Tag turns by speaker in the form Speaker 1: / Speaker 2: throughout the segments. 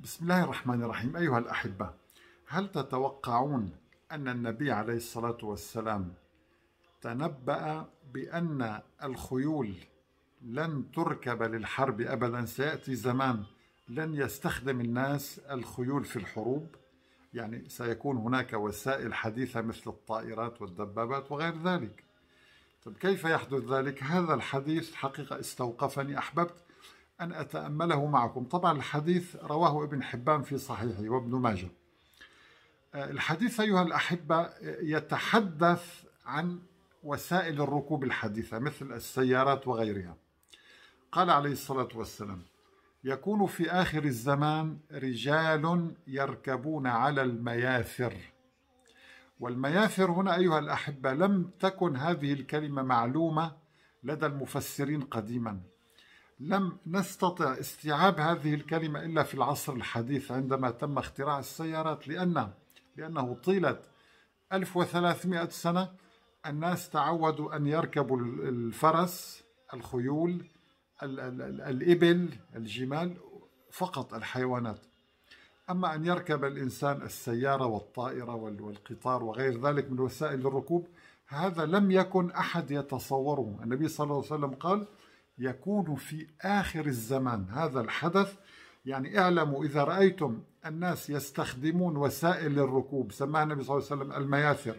Speaker 1: بسم الله الرحمن الرحيم أيها الأحبة هل تتوقعون أن النبي عليه الصلاة والسلام تنبأ بأن الخيول لن تركب للحرب أبدا سيأتي زمان لن يستخدم الناس الخيول في الحروب يعني سيكون هناك وسائل حديثة مثل الطائرات والدبابات وغير ذلك طب كيف يحدث ذلك؟ هذا الحديث حقيقة استوقفني أحببت أن أتأمله معكم طبعا الحديث رواه ابن حبان في صحيحه وابن ماجه آه، الحديث أيها الأحبة آه، يتحدث عن وسائل الركوب الحديثة مثل السيارات وغيرها قال عليه الصلاة والسلام يكون في آخر الزمان رجال يركبون على المياثر والمياثر هنا أيها الأحبة لم تكن هذه الكلمة معلومة لدى المفسرين قديما لم نستطع استيعاب هذه الكلمة إلا في العصر الحديث عندما تم اختراع السيارات لأنه لأنه طيلة 1300 سنة الناس تعودوا أن يركبوا الفرس الخيول الإبل الجمال فقط الحيوانات أما أن يركب الإنسان السيارة والطائرة والقطار وغير ذلك من وسائل الركوب هذا لم يكن أحد يتصوره النبي صلى الله عليه وسلم قال يكون في آخر الزمان هذا الحدث يعني اعلموا إذا رأيتم الناس يستخدمون وسائل للركوب سماها النبي صلى الله عليه وسلم المياثر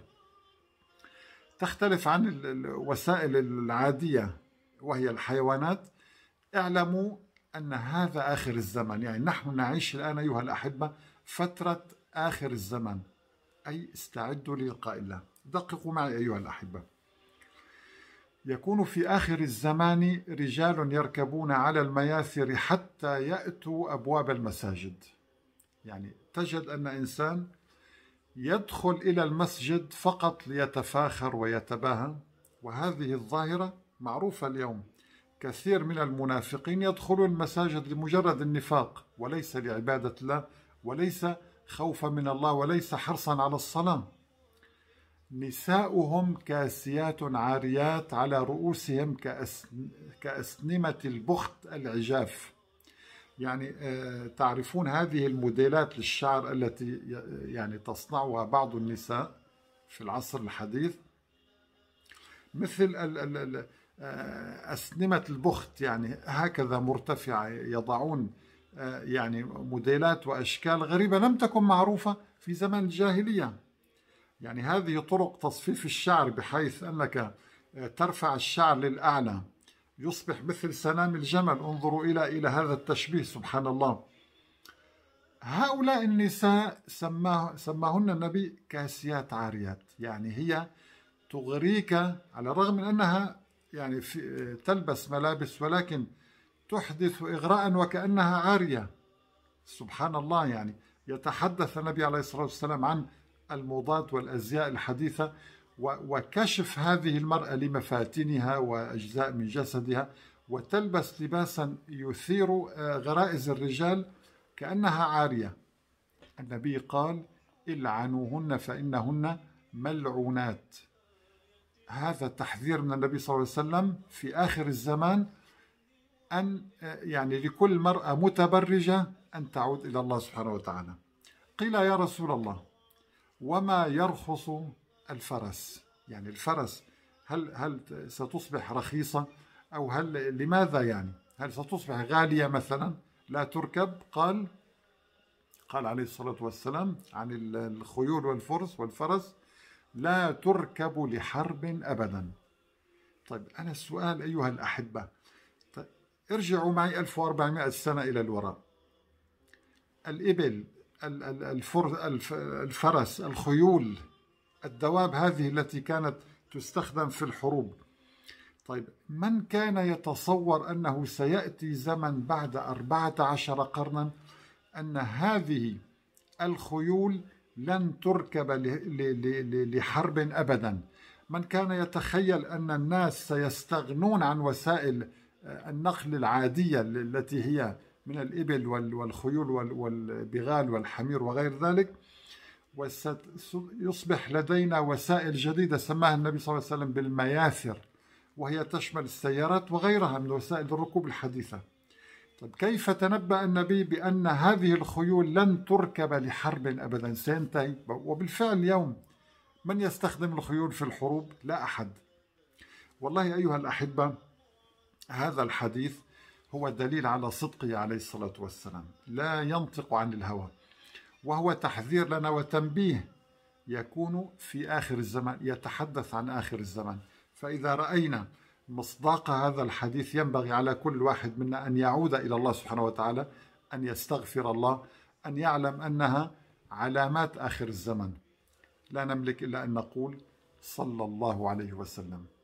Speaker 1: تختلف عن الوسائل العادية وهي الحيوانات اعلموا أن هذا آخر الزمان يعني نحن نعيش الآن أيها الأحبة فترة آخر الزمان أي استعدوا للقاء الله دققوا معي أيها الأحبة يكون في آخر الزمان رجال يركبون على المياثر حتى يأتوا أبواب المساجد يعني تجد أن إنسان يدخل إلى المسجد فقط ليتفاخر ويتباهى وهذه الظاهرة معروفة اليوم كثير من المنافقين يدخلون المساجد لمجرد النفاق وليس لعبادة الله وليس خوفا من الله وليس حرصا على الصلاة نساؤهم كاسيات عاريات على رؤوسهم كأسنمة البخت العجاف يعني آه، تعرفون هذه الموديلات للشعر التي يعني تصنعها بعض النساء في العصر الحديث مثل آه، أسنمة البخت يعني هكذا مرتفعة يضعون آه، يعني موديلات وأشكال غريبة لم تكن معروفة في زمن الجاهلية يعني هذه طرق تصفيف الشعر بحيث أنك آه، ترفع الشعر للأعلى يصبح مثل سنام الجمل انظروا إلى إلى هذا التشبيه سبحان الله هؤلاء النساء سماه سماهن النبي كاسيات عاريات يعني هي تغريك على الرغم من أنها يعني في آه، تلبس ملابس ولكن تحدث إغراء وكأنها عارية سبحان الله يعني يتحدث النبي عليه الصلاة والسلام عن الموضات والأزياء الحديثة وكشف هذه المرأة لمفاتنها وأجزاء من جسدها وتلبس لباسا يثير آه، غرائز الرجال كأنها عارية النبي قال العنوهن فإنهن ملعونات هذا تحذير من النبي صلى الله عليه وسلم في آخر الزمان أن آه، يعني لكل مرأة متبرجة أن تعود إلى الله سبحانه وتعالى قيل يا رسول الله وما يرخص الفرس يعني الفرس هل هل ستصبح رخيصة أو هل لماذا يعني هل ستصبح غالية مثلا لا تركب قال قال عليه الصلاة والسلام عن الخيول والفرس والفرس لا تركب لحرب أبدا طيب أنا السؤال أيها الأحبة طيب ارجعوا معي 1400 سنة إلى الوراء الإبل الفرس الخيول الدواب هذه التي كانت تستخدم في الحروب طيب من كان يتصور أنه سيأتي زمن بعد أربعة عشر قرنا أن هذه الخيول لن تركب لحرب أبدا من كان يتخيل أن الناس سيستغنون عن وسائل النقل العادية التي هي من الإبل والخيول والبغال والحمير وغير ذلك وسيصبح لدينا وسائل جديدة سماها النبي صلى الله عليه وسلم بالمياثر وهي تشمل السيارات وغيرها من وسائل الركوب الحديثة طيب كيف تنبأ النبي بأن هذه الخيول لن تركب لحرب أبدا سينتهي وبالفعل اليوم من يستخدم الخيول في الحروب لا أحد والله أيها الأحبة هذا الحديث هو دليل على صدقه عليه الصلاة والسلام لا ينطق عن الهوى وهو تحذير لنا وتنبيه يكون في آخر الزمان يتحدث عن آخر الزمان فإذا رأينا مصداق هذا الحديث ينبغي على كل واحد منا أن يعود إلى الله سبحانه وتعالى أن يستغفر الله أن يعلم أنها علامات آخر الزمن لا نملك إلا أن نقول صلى الله عليه وسلم